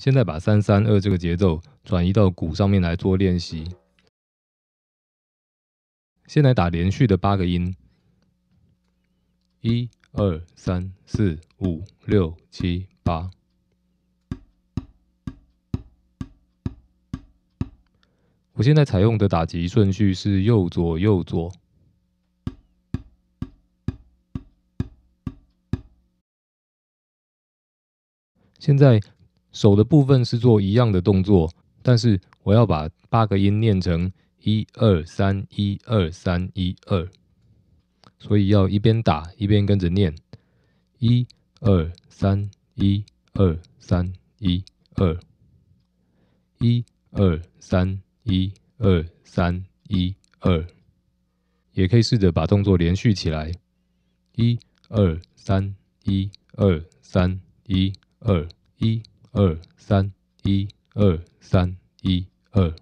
现在把三三二这个节奏转移到鼓上面来做练习。先来打连续的八个音，一二三四五六七八。我现在采用的打击顺序是右左右左。现在。手的部分是做一样的动作，但是我要把八个音念成一二三一二三一二，所以要一边打一边跟着念一二三一二三一二一二三一二三一二，也可以试着把动作连续起来一二三一二三一二一。二三一，二三一，二。